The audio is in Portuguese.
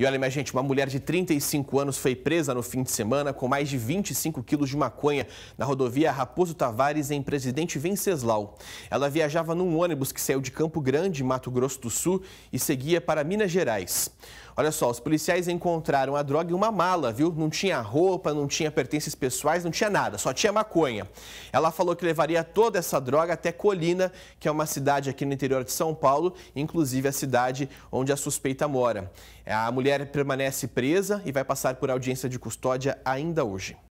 E olha, minha gente, uma mulher de 35 anos foi presa no fim de semana com mais de 25 quilos de maconha na rodovia Raposo Tavares, em Presidente Venceslau. Ela viajava num ônibus que saiu de Campo Grande, Mato Grosso do Sul, e seguia para Minas Gerais. Olha só, os policiais encontraram a droga em uma mala, viu? Não tinha roupa, não tinha pertences pessoais, não tinha nada, só tinha maconha. Ela falou que levaria toda essa droga até Colina, que é uma cidade aqui no interior de São Paulo, inclusive a cidade onde a suspeita mora. A mulher permanece presa e vai passar por audiência de custódia ainda hoje.